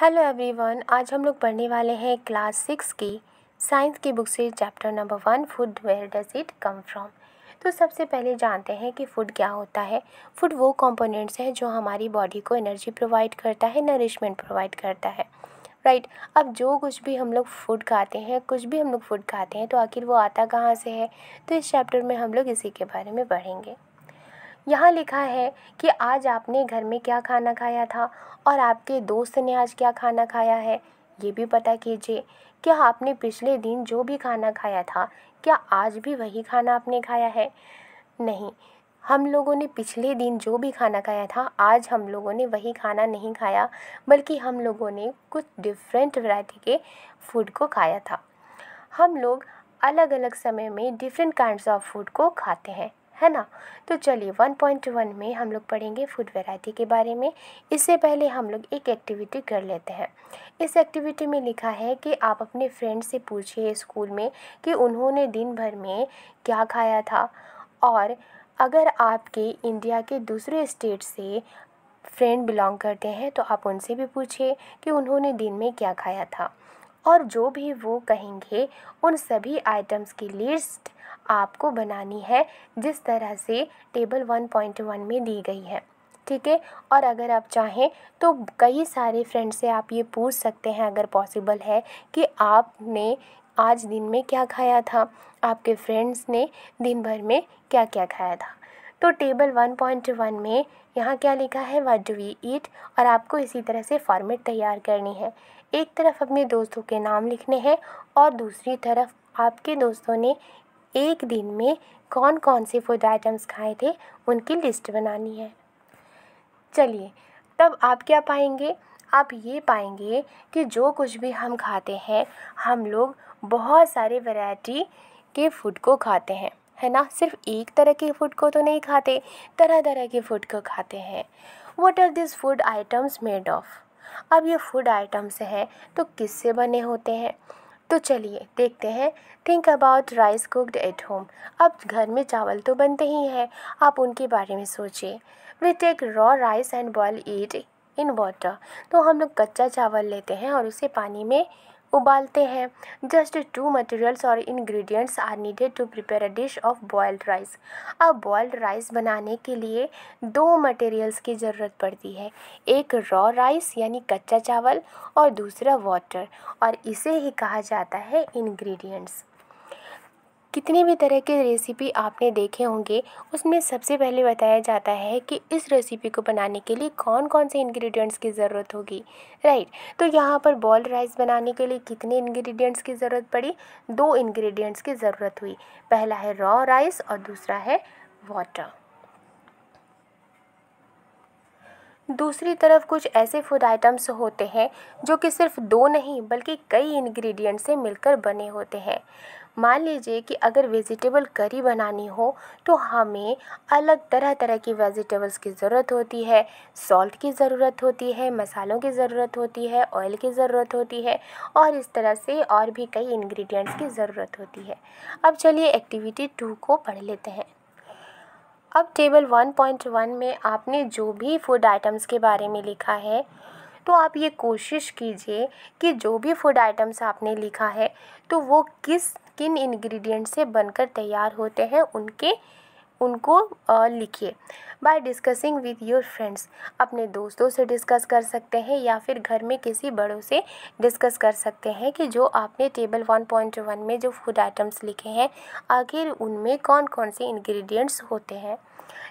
Hello everyone आज हम लोग पढ़ने वाले हैं क्लास सिक्स की साइंस की बुक से chapter number one food where does it come from तो सबसे पहले जानते हैं कि फूड क्या होता है फूड वो कंपोनेंट्स हैं जो हमारी बॉडी को एनर्जी प्रोवाइड करता है नरिशमेंट प्रोवाइड करता है राइट right. अब जो कुछ भी हम लोग फूड खाते हैं कुछ भी हम लोग फूड खाते हैं तो आखिर वो आता कहाँ से है तो इस चैप्टर में हम लोग इसी के बारे में पढ़ेंगे यहाँ लिखा है कि आज आपने घर में क्या खाना खाया था और आपके दोस्त ने आज क्या खाना खाया है ये भी पता कीजिए क्या आपने पिछले दिन जो भी खाना खाया था क्या आज भी वही खाना आपने खाया है नहीं हम लोगों ने पिछले दिन जो भी खाना खाया था आज हम लोगों ने वही खाना नहीं खाया बल्कि हम लोगों ने कुछ डिफरेंट वैरायटी के फूड को खाया था हम लोग अलग अलग समय में डिफरेंट काइंड्स ऑफ फूड को खाते हैं है ना तो चलिए 1.1 में हम लोग पढ़ेंगे फूड वेराइटी के बारे में इससे पहले हम लोग एक एक्टिविटी कर लेते हैं इस एक्टिविटी में लिखा है कि आप अपने फ्रेंड से पूछिए स्कूल में कि उन्होंने दिन भर में क्या खाया था और अगर आपके इंडिया के दूसरे स्टेट से फ्रेंड बिलोंग करते हैं तो आप उनसे भी पूछिए कि उन्होंने दिन में क्या खाया था और जो भी वो कहेंगे उन सभी आइटम्स की लिस्ट आपको बनानी है जिस तरह से टेबल 1.1 में दी गई है ठीक है और अगर आप चाहें तो कई सारे फ्रेंड से आप ये पूछ सकते हैं अगर पॉसिबल है कि आपने आज दिन में क्या खाया था आपके फ्रेंड्स ने दिन भर में क्या क्या खाया था तो टेबल 1.1 में यहाँ क्या लिखा है वट डू वी ईट और आपको इसी तरह से फॉर्मेट तैयार करनी है एक तरफ अपने दोस्तों के नाम लिखने हैं और दूसरी तरफ आपके दोस्तों ने एक दिन में कौन कौन से फूड आइटम्स खाए थे उनकी लिस्ट बनानी है चलिए तब आप क्या पाएंगे आप ये पाएंगे कि जो कुछ भी हम खाते हैं हम लोग बहुत सारे वैरायटी के फूड को खाते हैं है ना सिर्फ एक तरह के फूड को तो नहीं खाते तरह तरह के फूड को खाते हैं what are this food items made of अब ये फूड आइटम्स हैं तो किससे बने होते हैं तो चलिए देखते हैं think about rice cooked at home अब घर में चावल तो बनते ही हैं आप उनके बारे में सोचिए we take raw rice and boil it in water तो हम लोग कच्चा चावल लेते हैं और उसे पानी में उबालते हैं जस्ट टू मटेरियल्स और ingredients are needed to prepare a dish of boiled rice अब बॉयल्ड राइस बनाने के लिए दो मटेरियल्स की ज़रूरत पड़ती है एक रॉ राइस यानी कच्चा चावल और दूसरा वाटर और इसे ही कहा जाता है इंग्रेडिएंट्स कितनी भी तरह के रेसिपी आपने देखे होंगे उसमें सबसे पहले बताया जाता है कि इस रेसिपी को बनाने के लिए कौन कौन से इंग्रेडिएंट्स की ज़रूरत होगी राइट तो यहाँ पर बॉयल राइस बनाने के लिए कितने इंग्रेडिएंट्स की ज़रूरत पड़ी दो इंग्रेडिएंट्स की ज़रूरत हुई पहला है रॉ राइस और दूसरा है वाटर दूसरी तरफ कुछ ऐसे फूड आइटम्स होते हैं जो कि सिर्फ दो नहीं बल्कि कई इंग्रेडिएंट से मिलकर बने होते हैं मान लीजिए कि अगर वेजिटेबल करी बनानी हो तो हमें अलग तरह तरह की वेजिटेबल्स की ज़रूरत होती है सॉल्ट की ज़रूरत होती है मसालों की ज़रूरत होती है ऑयल की ज़रूरत होती है और इस तरह से और भी कई इंग्रेडिएंट्स की ज़रूरत होती है अब चलिए एक्टिविटी टू को पढ़ लेते हैं अब टेबल वन पॉइंट वन में आपने जो भी फूड आइटम्स के बारे में लिखा है तो आप ये कोशिश कीजिए कि जो भी फूड आइटम्स आपने लिखा है तो वो किस किन इंग्रेडिएंट से बनकर तैयार होते हैं उनके उनको लिखिए by discussing with your friends अपने दोस्तों से डिस्कस कर सकते हैं या फिर घर में किसी बड़ों से डिस्कस कर सकते हैं कि जो आपने टेबल वन पॉइंट वन में जो फूड आइटम्स लिखे हैं आखिर उनमें कौन कौन से इंग्रेडिएंट्स होते हैं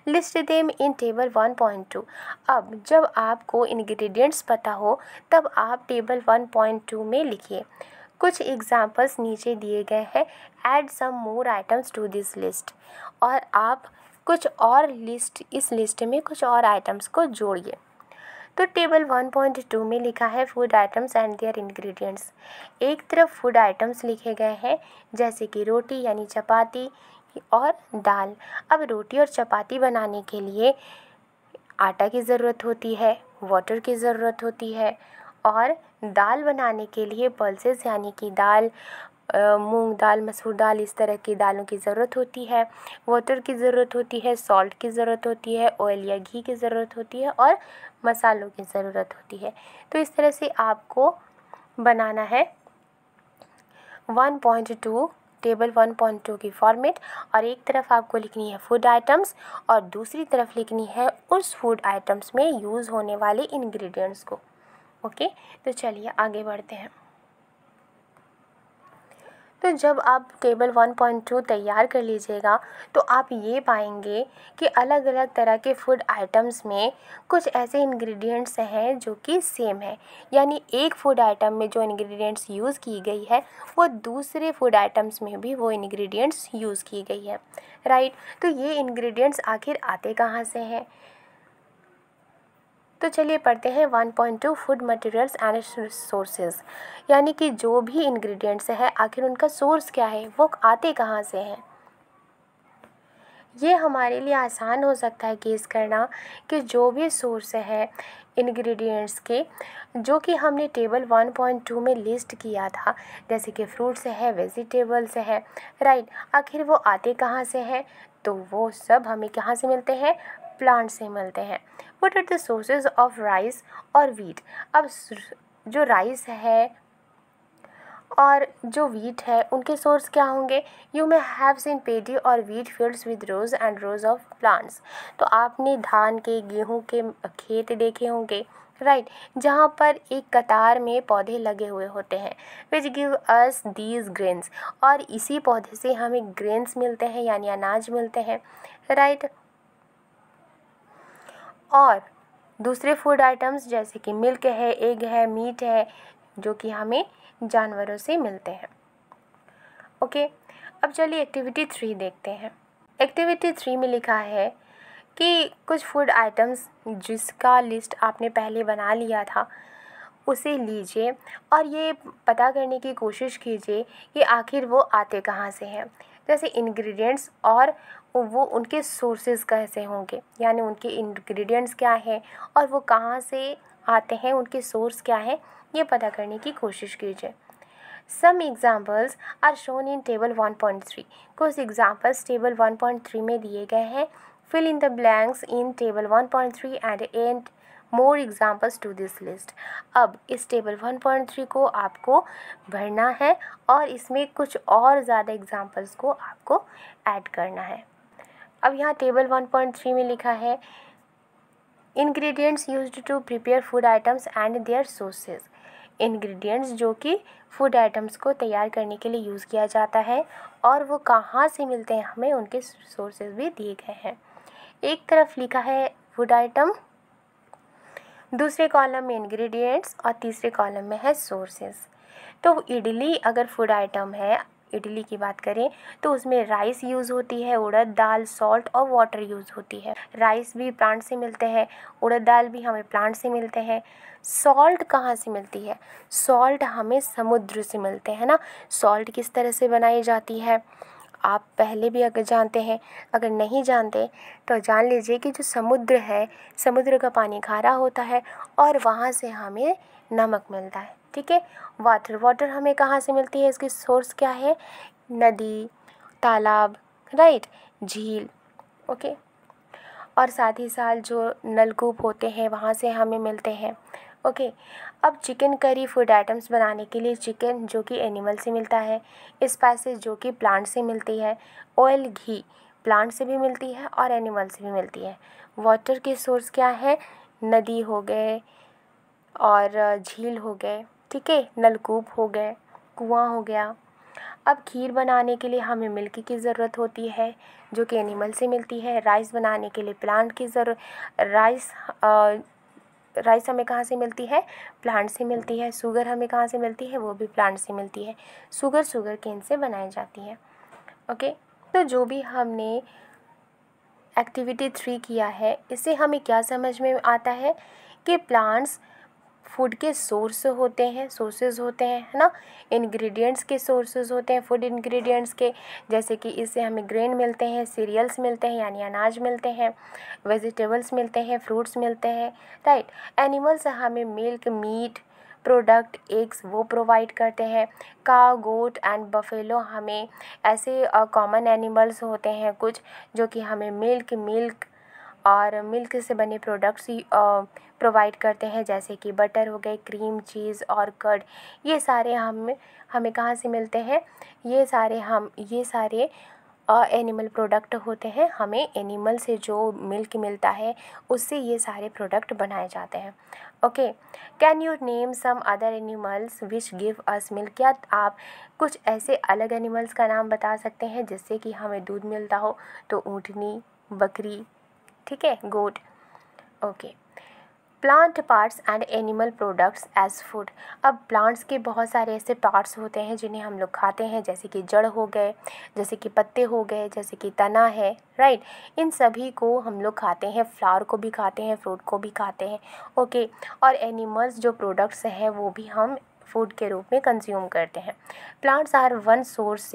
list them in table one point two अब जब आपको इंग्रेडिएंट्स पता हो तब आप टेबल वन पॉइंट टू में लिखिए कुछ एग्जाम्पल्स नीचे दिए गए हैं add some more items to this list और आप कुछ और लिस्ट इस लिस्ट में कुछ और आइटम्स को जोड़िए तो टेबल 1.2 में लिखा है food items and their ingredients एक तरफ फूड आइटम्स लिखे गए हैं जैसे कि रोटी यानी चपाती और दाल अब रोटी और चपाती बनाने के लिए आटा की ज़रूरत होती है वाटर की ज़रूरत होती है और दाल बनाने के लिए पल्सेस यानी कि दाल मूंग दाल मसूर दाल इस तरह की दालों की ज़रूरत होती है वाटर की ज़रूरत होती है सॉल्ट की ज़रूरत होती है ऑयल या घी की ज़रूरत होती है और मसालों की ज़रूरत होती है तो इस तरह से आपको बनाना है one point two table one point two की फॉर्मेट और एक तरफ आपको लिखनी है फूड आइटम्स और दूसरी तरफ लिखनी है उस फूड आइटम्स में यूज़ होने वाले इन्ग्रीडियंट्स को ओके तो चलिए आगे बढ़ते हैं तो जब आप टेबल 1.2 तैयार कर लीजिएगा तो आप ये पाएंगे कि अलग अलग तरह के फूड आइटम्स में कुछ ऐसे इंग्रेडिएंट्स हैं जो कि सेम है यानी एक फूड आइटम में जो इंग्रेडिएंट्स यूज़ की गई है वो दूसरे फूड आइटम्स में भी वो इंग्रेडिएंट्स यूज़ की गई है राइट तो ये इंग्रेडिएंट्स आखिर आते कहाँ से हैं तो चलिए पढ़ते हैं one point two food materials and sources यानी कि जो भी इंग्रेडिएंट्स है आखिर उनका सोर्स क्या है वो आते कहाँ से हैं ये हमारे लिए आसान हो सकता है केस करना कि जो भी सोर्स है इंग्रेडिएंट्स के जो कि हमने टेबल वन पॉइंट टू में लिस्ट किया था जैसे कि फ्रूट्स है वेजिटेबल्स है राइट आखिर वो आते कहाँ से हैं तो वो सब हमें कहाँ से मिलते हैं प्लांट से मिलते हैं what are the sources of rice और वीट अब जो राइस है और जो वीट है उनके सोर्स क्या होंगे you may have seen paddy और wheat fields with rows and rows of plants तो आपने धान के गेहूं के खेत देखे होंगे राइट right, जहाँ पर एक कतार में पौधे लगे हुए होते हैं which give us these grains और इसी पौधे से हमें ग्रेन्स मिलते हैं यानी अनाज मिलते हैं राइट right? और दूसरे फूड आइटम्स जैसे कि मिल्क है एग है मीट है जो कि हमें जानवरों से मिलते हैं ओके अब चलिए एक्टिविटी थ्री देखते हैं एक्टिविटी थ्री में लिखा है कि कुछ फूड आइटम्स जिसका लिस्ट आपने पहले बना लिया था उसे लीजिए और ये पता करने की कोशिश कीजिए कि आखिर वो आते कहाँ से हैं जैसे ऐसे इंग्रेडिएंट्स और वो उनके सोर्सेज कैसे होंगे यानी उनके इंग्रेडिएंट्स क्या हैं और वो कहाँ से आते हैं उनके सोर्स क्या हैं ये पता करने की कोशिश कीजिए some examples are shown in table 1.3 कुछ एग्जाम्पल्स टेबल 1.3 में दिए गए हैं fill in the blanks in table 1.3 and and more examples to this list अब इस टेबल 1.3 को आपको भरना है और इसमें कुछ और ज़्यादा एग्ज़ाम्पल्स को आपको ऐड करना है अब यहाँ टेबल 1.3 में लिखा है ingredients used to prepare food items and their sources ingredients जो कि फूड आइटम्स को तैयार करने के लिए यूज़ किया जाता है और वो कहाँ से मिलते हैं हमें उनके सोर्सेज भी दिए गए हैं एक तरफ लिखा है फूड आइटम दूसरे कॉलम में इंग्रेडिएंट्स और तीसरे कॉलम में है सोर्सेज तो इडली अगर फूड आइटम है इडली की बात करें तो उसमें राइस यूज़ होती है उड़द दाल सॉल्ट और वाटर यूज़ होती है राइस भी प्लांट से मिलते हैं उड़द दाल भी हमें प्लांट से मिलते हैं सॉल्ट कहाँ से मिलती है सॉल्ट हमें समुद्र से मिलते हैं ना सॉल्ट किस तरह से बनाई जाती है आप पहले भी अगर जानते हैं अगर नहीं जानते तो जान लीजिए कि जो समुद्र है समुद्र का पानी खारा होता है और वहाँ से हमें नमक मिलता है ठीक है वाटर वाटर हमें कहाँ से मिलती है इसकी सोर्स क्या है नदी तालाब राइट झील ओके और साथ ही साथ जो नलकूप होते हैं वहाँ से हमें मिलते हैं ओके अब चिकन करी फूड आइटम्स बनाने के लिए चिकन जो कि एनिमल से मिलता है स्पाइसेस जो कि प्लांट से मिलती है ऑयल घी प्लांट से भी मिलती है और एनिमल से भी मिलती है वाटर के सोर्स क्या है नदी हो गए और झील हो गए ठीक है नलकूप हो गए कुआं हो गया अब खीर बनाने के लिए हमें मिल्क की ज़रूरत होती है जो कि एनिमल से मिलती है राइस बनाने के लिए प्लांट की ज़रूरत राइस राइस हमें कहाँ से मिलती है प्लांट से मिलती है शुगर हमें कहाँ से मिलती है वो भी प्लांट से मिलती है शुगर शुगर केन से बनाई जाती है ओके तो जो भी हमने एक्टिविटी थ्री किया है इससे हमें क्या समझ में आता है कि प्लांट्स फूड के सोर्स होते हैं सोर्सेज होते हैं है ना इंग्रेडिएंट्स के सोर्सेज होते हैं फूड इंग्रेडिएंट्स के जैसे कि इससे हमें ग्रेन मिलते हैं सीरियल्स मिलते हैं यानी अनाज मिलते हैं वेजिटेबल्स मिलते हैं फ्रूट्स मिलते हैं राइट एनिमल्स हमें मिल्क मीट प्रोडक्ट एग्स वो प्रोवाइड करते हैं का गोट एंड बफेलो हमें ऐसे कॉमन एनिमल्स होते हैं कुछ जो कि हमें मिल्क मिल्क और मिल्क से बने प्रोडक्ट्स प्रोवाइड करते हैं जैसे कि बटर हो गए क्रीम चीज़ और कर्ड ये सारे हम हमें कहाँ से मिलते हैं ये सारे हम ये सारे एनिमल प्रोडक्ट होते हैं हमें एनिमल से जो मिल्क मिलता है उससे ये सारे प्रोडक्ट बनाए जाते हैं okay can you name some other animals which give us milk क्या आप कुछ ऐसे अलग एनिमल्स का नाम बता सकते हैं जिससे कि हमें दूध मिलता हो तो ऊँटनी बकरी ठीक है good okay plant parts and animal products as food अब प्लांट्स के बहुत सारे ऐसे पार्ट्स होते हैं जिन्हें हम लोग खाते हैं जैसे कि जड़ हो गए जैसे कि पत्ते हो गए जैसे कि तना है राइट इन सभी को हम लोग खाते हैं फ्लावर को भी खाते हैं फ्रूट को भी खाते हैं ओके और एनिमल्स जो प्रोडक्ट्स हैं वो भी हम फूड के रूप में कंज्यूम करते हैं plants are one source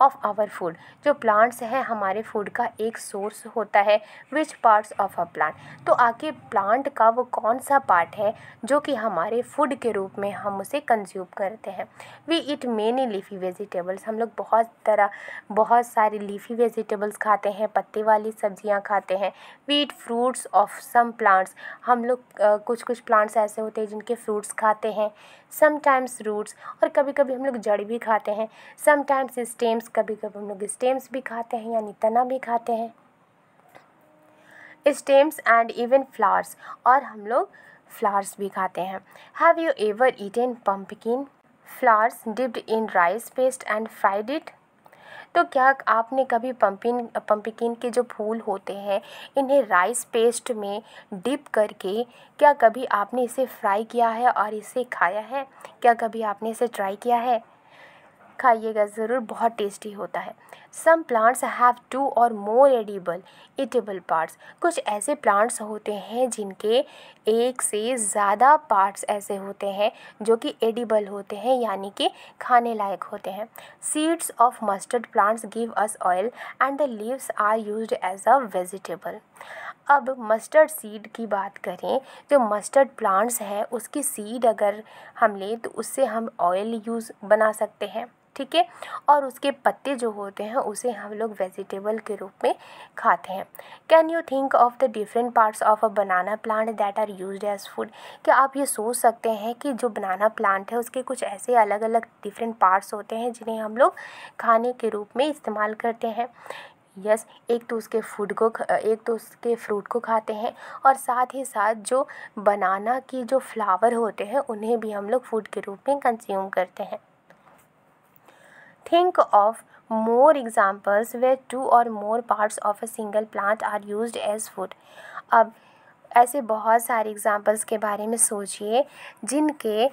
of our food जो प्लांट्स हैं हमारे फूड का एक सोर्स होता है which parts of a plant तो आगे प्लांट का वो कौन सा पार्ट है जो कि हमारे फूड के रूप में हम उसे कंज्यूम करते हैं we eat many leafy vegetables हम लोग बहुत तरह बहुत सारे लीफी वेजिटेबल्स खाते हैं पत्ते वाली सब्जियां खाते हैं we eat fruits of some plants हम लोग कुछ कुछ प्लांट्स ऐसे होते हैं जिनके फ्रूट्स खाते हैं समटाइम्स रूट्स और कभी कभी हम लोग जड़ भी खाते हैं समटाइम्स स्टेम्स कभी कभी हम लोग स्टेम्स भी खाते हैं यानी तना भी खाते हैं स्टेम्स एंड इवन फ्लावर्स और हम लोग फ्लावर्स भी खाते हैं have you ever eaten pumpkin flowers dipped in rice paste and fried it तो क्या आपने कभी पम्पिन पम्पिकिन के जो फूल होते हैं इन्हें राइस पेस्ट में डिप करके क्या कभी आपने इसे फ्राई किया है और इसे खाया है क्या कभी आपने इसे ट्राई किया है खाइएगा ज़रूर बहुत टेस्टी होता है सम प्लांट्स हैव टू और मोर एडिबल इटेबल पार्ट्स कुछ ऐसे प्लांट्स होते हैं जिनके एक से ज़्यादा पार्ट्स ऐसे होते हैं जो कि एडिबल होते हैं यानी कि खाने लायक होते हैं seeds of mustard plants give us oil and the leaves are use as a vegetable अब मस्टर्ड सीड की बात करें जो मस्टर्ड प्लांट्स है उसकी सीड अगर हम लें तो उससे हम ऑयल यूज़ बना सकते हैं ठीक है और उसके पत्ते जो होते हैं उसे हम लोग वेजिटेबल के रूप में खाते हैं can you think of the different parts of a banana plant that are use as food क्या आप ये सोच सकते हैं कि जो बनाना प्लांट है उसके कुछ ऐसे अलग अलग डिफरेंट पार्ट्स होते हैं जिन्हें हम लोग खाने के रूप में इस्तेमाल करते हैं यस yes, एक तो उसके फूड को एक तो उसके फ्रूट को खाते हैं और साथ ही साथ जो बनाना की जो फ्लावर होते हैं उन्हें भी हम लोग फूड के रूप में कंज्यूम करते हैं Think of more examples where two or more parts of a single plant are used as food. अब ऐसे बहुत सारे एग्ज़ाम्पल्स के बारे में सोचिए जिनके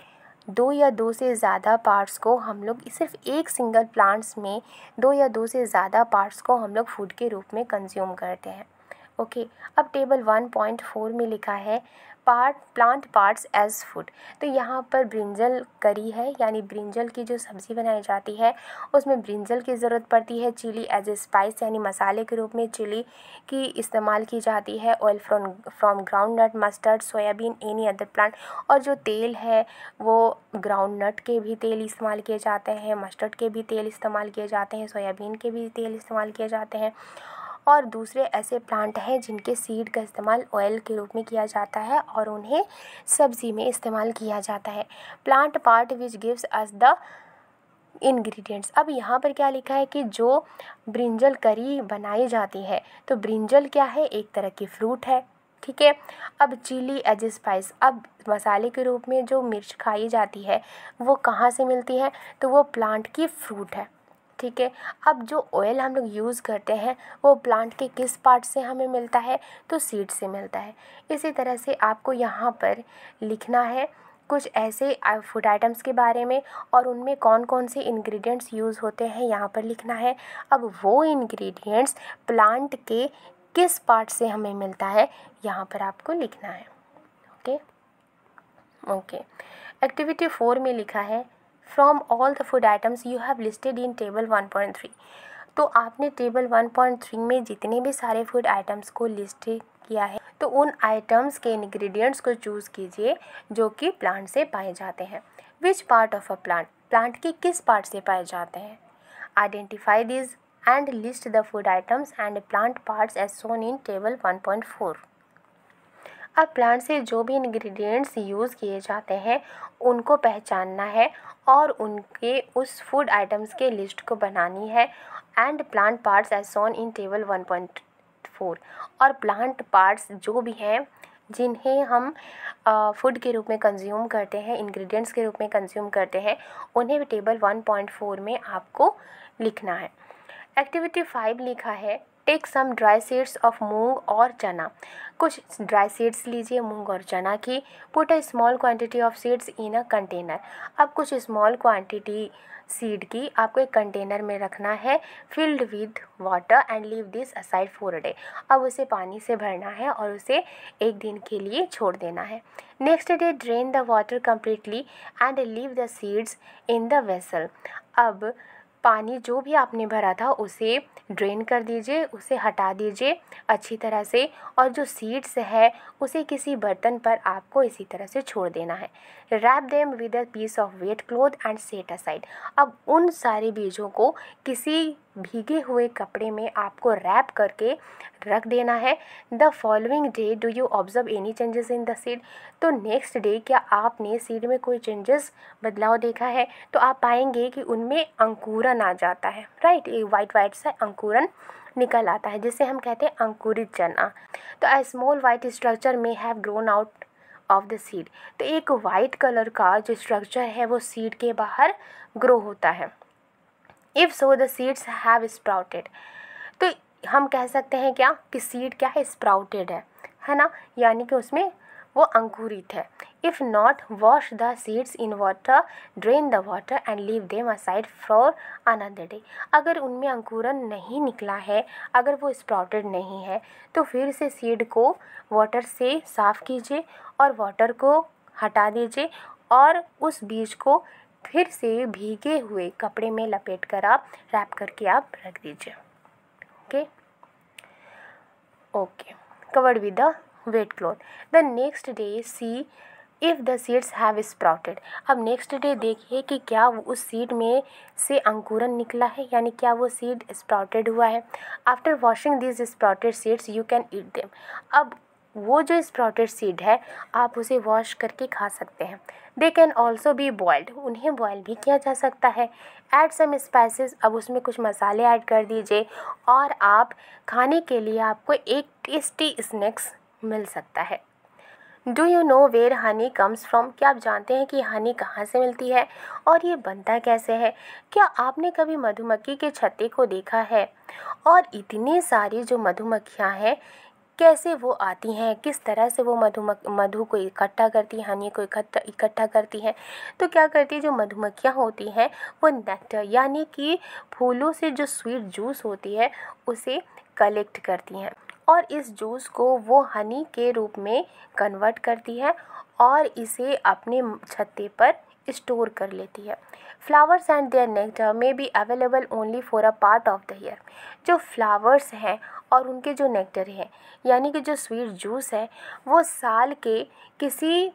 दो या दो से ज़्यादा पार्ट्स को हम लोग सिर्फ एक सिंगल प्लांट्स में दो या दो से ज़्यादा पार्ट्स को हम लोग फूड के रूप में कंज्यूम करते हैं ओके अब टेबल 1.4 में लिखा है part plant parts as food तो यहाँ पर ब्रिंजल करी है यानी ब्रिंजल की जो सब्ज़ी बनाई जाती है उसमें ब्रिंजल की ज़रूरत पड़ती है चिली एज ए स्पाइस यानी मसाले के रूप में चिली की इस्तेमाल की जाती है oil from from groundnut mustard soybean any other plant और जो तेल है वो ग्राउंड नट के भी तेल इस्तेमाल किए जाते हैं मस्टर्ड के भी तेल इस्तेमाल किए जाते हैं सोयाबीन के भी तेल इस्तेमाल किए जाते हैं और दूसरे ऐसे प्लांट हैं जिनके सीड का इस्तेमाल ऑयल के रूप में किया जाता है और उन्हें सब्ज़ी में इस्तेमाल किया जाता है plant part which gives us the ingredients अब यहाँ पर क्या लिखा है कि जो ब्रिंजल करी बनाई जाती है तो ब्रिंजल क्या है एक तरह की फ्रूट है ठीक है अब चिली एज स्पाइस अब मसाले के रूप में जो मिर्च खाई जाती है वो कहाँ से मिलती है तो वो प्लांट की फ्रूट है ठीक है अब जो ऑयल हम लोग यूज़ करते हैं वो प्लांट के किस पार्ट से हमें मिलता है तो सीड से मिलता है इसी तरह से आपको यहाँ पर लिखना है कुछ ऐसे फूड आइटम्स के बारे में और उनमें कौन कौन से इंग्रेडिएंट्स यूज़ होते हैं यहाँ पर लिखना है अब वो इंग्रेडिएंट्स प्लांट के किस पार्ट से हमें मिलता है यहाँ पर आपको लिखना है ओके ओके एक्टिविटी फोर में लिखा है the food items you have listed in table one point three तो आपने टेबल वन पॉइंट थ्री में जितने भी सारे फूड आइटम्स को लिस्ट किया है तो उन आइटम्स के इन्ग्रीडियंट्स को चूज़ कीजिए जो कि प्लांट से पाए जाते हैं which part of a plant plant के किस पार्ट से पाए जाते हैं identify these and list the food items and plant parts as shown in table four अब प्लांट से जो भी इंग्रेडिएंट्स यूज़ किए जाते हैं उनको पहचानना है और उनके उस फूड आइटम्स के लिस्ट को बनानी है and plant parts as shown in table one point four और प्लांट पार्ट्स जो भी हैं जिन्हें हम फूड के रूप में कंज्यूम करते हैं इंग्रेडिएंट्स के रूप में कंज्यूम करते हैं उन्हें टेबल वन पॉइंट फोर में आपको लिखना है एक्टिविटी फाइव लिखा है take some dry seeds of moong और चना कुछ ड्राई सीड्स लीजिए मूंग और चना की put a small quantity of seeds in a container अब कुछ स्मॉल क्वांटिटी सीड की आपको एक कंटेनर में रखना है filled with water and leave this aside for a day अब उसे पानी से भरना है और उसे एक दिन के लिए छोड़ देना है next day drain the water completely and leave the seeds in the vessel अब पानी जो भी आपने भरा था उसे ड्रेन कर दीजिए उसे हटा दीजिए अच्छी तरह से और जो सीड्स है उसे किसी बर्तन पर आपको इसी तरह से छोड़ देना है wrap them with a piece of wet cloth and set aside अब उन सारे बीजों को किसी भीगे हुए कपड़े में आपको रैप करके रख देना है the following day do you observe any changes in the seed तो नेक्स्ट डे क्या आपने सीड में कोई चेंजेस बदलाव देखा है तो आप पाएंगे कि उनमें अंकुरन आ जाता है राइट ये वाइट वाइट सा अंकुरन निकल आता है जिसे हम कहते हैं अंकुरित चना तो a small white structure may have grown out of the seed तो एक वाइट कलर का जो स्ट्रक्चर है वो सीड के बाहर ग्रो होता है if so the seeds have sprouted तो हम कह सकते हैं क्या कि सीड क्या है स्प्राउटेड है है ना यानी कि उसमें वो अंकुरित है if not wash the seeds in water drain the water and leave them aside for another day अगर उनमें अंकुरन नहीं निकला है अगर वो स्प्राउटेड नहीं है तो फिर से सीड को वाटर से साफ़ कीजिए और वाटर को हटा दीजिए और उस बीज को फिर से भीगे हुए कपड़े में लपेट कर आप रैप करके आप रख दीजिए okay okay covered with the wet cloth the next day see if the seeds have sprouted अब नेक्स्ट डे देखिए कि क्या उस सीड में से अंकुरन निकला है यानी क्या वो सीड स्प्राउटेड हुआ है after washing these sprouted seeds you can eat them अब वो जो स्प्राउटेड सीड है आप उसे वॉश करके खा सकते हैं they can also be boiled उन्हें बॉयल भी किया जा सकता है ऐड सम स्पाइसेस अब उसमें कुछ मसाले ऐड कर दीजिए और आप खाने के लिए आपको एक टेस्टी स्नैक्स मिल सकता है do you know where honey comes from क्या आप जानते हैं कि हनी कहाँ से मिलती है और ये बनता कैसे है क्या आपने कभी मधुमक्खी के छत्ते को देखा है और इतनी सारी जो मधुमक्खियाँ हैं कैसे वो आती हैं किस तरह से वो मधु मधु को इकट्ठा करती हैं हनी को इकट्ठा इकट्ठा करती हैं तो क्या करती है जो मधुमक्खियाँ होती हैं वो नेक्टर यानी कि फूलों से जो स्वीट जूस होती है उसे कलेक्ट करती हैं और इस जूस को वो हनी के रूप में कन्वर्ट करती है और इसे अपने छत्ते पर स्टोर कर लेती है flowers and their nectar may be available only for a part of the year जो फ्लावर्स हैं और उनके जो नेक्टर हैं यानी कि जो स्वीट जूस है वो साल के किसी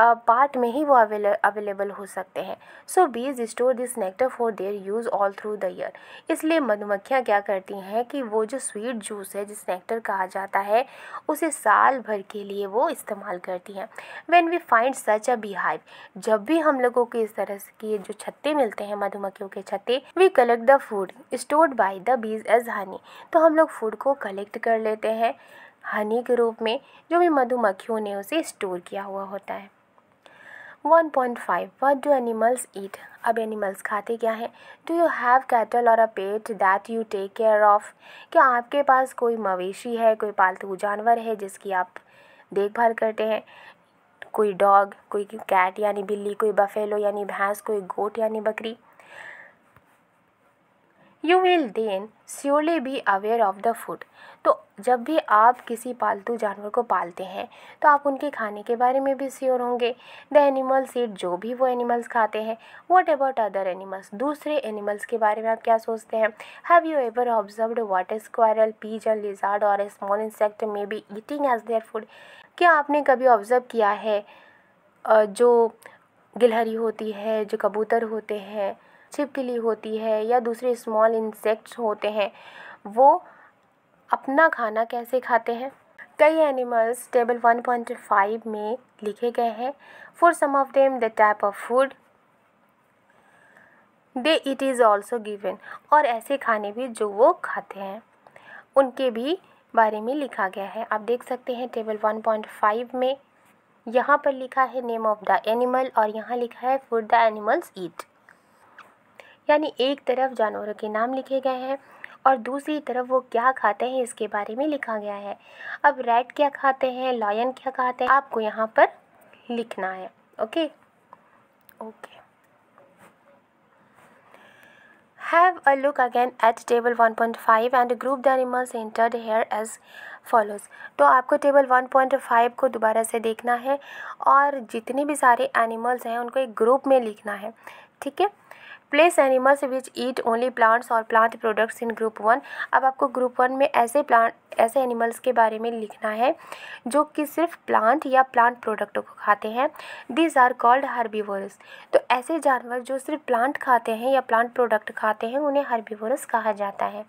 पार्ट में ही वो अवेले अवेलेबल हो सकते हैं so bees store this nectar for their use all through the year इसलिए मधुमक्खियाँ क्या करती हैं कि वो जो स्वीट जूस है जिस नेक्टर कहा जाता है उसे साल भर के लिए वो इस्तेमाल करती हैं when we find such a beehive जब भी हम लोगों को इस तरह के जो छत्ते मिलते हैं मधुमक्खियों के छत्ते we collect the food stored by the bees as honey तो हम लोग फूड को कलेक्ट कर लेते हैं हनी के रूप में जो भी मधुमक्खियों ने उसे स्टोर किया हुआ होता है one point five what do animals eat अब एनिमल्स खाते क्या हैं do you have cattle or a pet that you take care of क्या आपके पास कोई मवेशी है कोई पालतू जानवर है जिसकी आप देखभाल करते हैं कोई डॉग कोई कैट यानी बिल्ली कोई बफेलो यानी भैंस कोई गोट यानी बकरी you will then surely be aware of the food तो जब भी आप किसी पालतू जानवर को पालते हैं तो आप उनके खाने के बारे में भी श्योर होंगे द एनिमल्स सीट जो भी वो एनिमल्स खाते हैं वट अबाउट अदर एनिमल्स दूसरे एनिमल्स के बारे में आप क्या सोचते हैं have you ever observe what a squirrel and lizard or a small insect may be eating as their food क्या आपने कभी ऑब्ज़र्व किया है जो गिलहरी होती है जो कबूतर होते हैं छिपकली होती है या दूसरे स्मॉल इंसेक्ट्स होते हैं वो अपना खाना कैसे खाते हैं कई एनिमल्स टेबल 1.5 में लिखे गए हैं for some of them the type of food they eat is also given और ऐसे खाने भी जो वो खाते हैं उनके भी बारे में लिखा गया है आप देख सकते हैं टेबल 1.5 में यहाँ पर लिखा है नेम ऑफ़ द एनिमल और यहाँ लिखा है फूड द एनिमल्स ईट यानी एक तरफ जानवरों के नाम लिखे गए हैं और दूसरी तरफ वो क्या खाते हैं इसके बारे में लिखा गया है अब रेड क्या खाते हैं लॉयन क्या खाते हैं आपको यहाँ पर लिखना है okay okay look a at table at table 1.5 and group the animals entered here as follows तो आपको पॉइंट 1.5 को दोबारा से देखना है और जितने भी सारे एनिमल्स हैं उनको एक ग्रुप में लिखना है ठीक है place animals which eat only plants और plant products in group one अब आपको ग्रुप वन में ऐसे प्लांट ऐसे एनिमल्स के बारे में लिखना है जो कि सिर्फ प्लांट या प्लांट प्रोडक्ट को खाते हैं दीज आर कॉल्ड हर्बीवोरस तो ऐसे जानवर जो सिर्फ प्लांट खाते हैं या प्लांट प्रोडक्ट खाते हैं उन्हें हर्बीवोरस कहा जाता है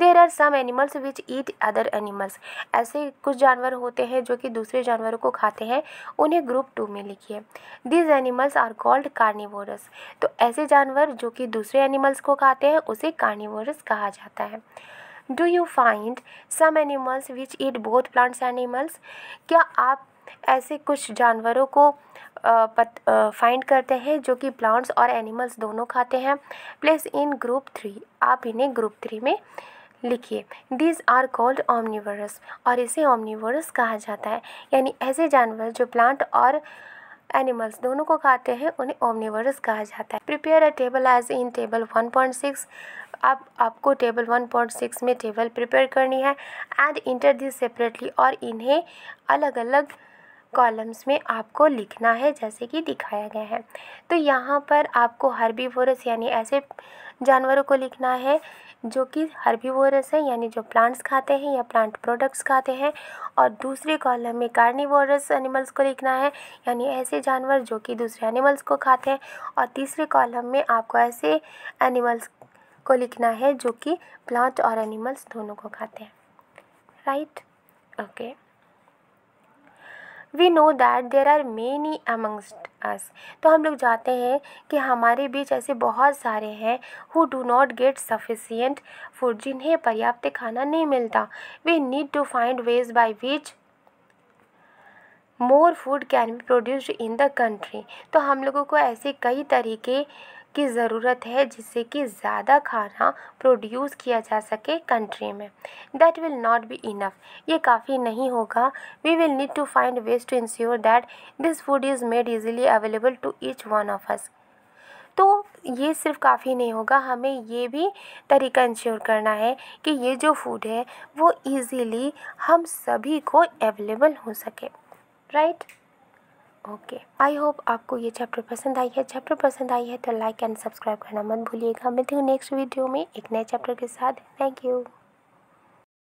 there are some animals which eat other animals ऐसे कुछ जानवर होते हैं जो कि दूसरे जानवरों को खाते हैं उन्हें ग्रुप टू में लिखिए these animals are called carnivorous तो ऐसे जानवर जो कि दूसरे एनिमल्स को खाते हैं उसे कार्निवोरस कहा जाता है do you find some animals which eat both plants animals क्या आप ऐसे कुछ जानवरों को पत फाइंड करते हैं जो कि प्लांट्स और एनिमल्स दोनों खाते हैं प्लेस इन ग्रुप थ्री आप इन्हें ग्रुप थ्री में लिखिए दीज आर कॉल्ड ऑमनीवरस और इसे ऑमनीवरस कहा जाता है यानी ऐसे जानवर जो प्लांट और एनिमल्स दोनों को खाते हैं उन्हें ओमनीवरस कहा जाता है prepare a table as in table 1.6 अब आपको टेबल 1.6 में टेबल प्रिपेयर करनी है एंड इंटर दिस सेपरेटली और इन्हें अलग अलग कॉलम्स में आपको लिखना है जैसे कि दिखाया गया है तो यहाँ पर आपको हर्बीवोरस यानी ऐसे जानवरों को लिखना है जो कि हर्बीवोरस है यानी जो प्लांट्स खाते हैं या प्लांट प्रोडक्ट्स खाते हैं और दूसरे कॉलम में कार्निवोरस एनिमल्स को लिखना है यानी ऐसे जानवर जो कि दूसरे एनिमल्स को खाते हैं और तीसरे कॉलम में आपको ऐसे एनिमल्स को लिखना है जो कि प्लांट और एनिमल्स दोनों को खाते हैं right okay we know that there are many amongst us तो हम लोग जाते हैं कि हमारे बीच ऐसे बहुत सारे हैं who do not get sufficient food जिन्हें पर्याप्त खाना नहीं मिलता we need to find ways by which more food can be produced in the country तो हम लोगों को ऐसे कई तरीके की ज़रूरत है जिससे कि ज़्यादा खाना प्रोड्यूस किया जा सके कंट्री में that will not be enough ये काफ़ी नहीं होगा we will need to find ways to ensure that this food is made easily available to each one of us तो ये सिर्फ काफ़ी नहीं होगा हमें ये भी तरीका इंश्योर करना है कि ये जो फूड है वो इजीली हम सभी को अवेलेबल हो सके right right? Okay I hope आपको ये चैप्टर पसंद आई है चैप्टर पसंद आई है तो लाइक एंड सब्सक्राइब करना मत भूलिएगा मिलती हूँ नेक्स्ट वीडियो में एक नए चैप्टर के साथ थैंक यू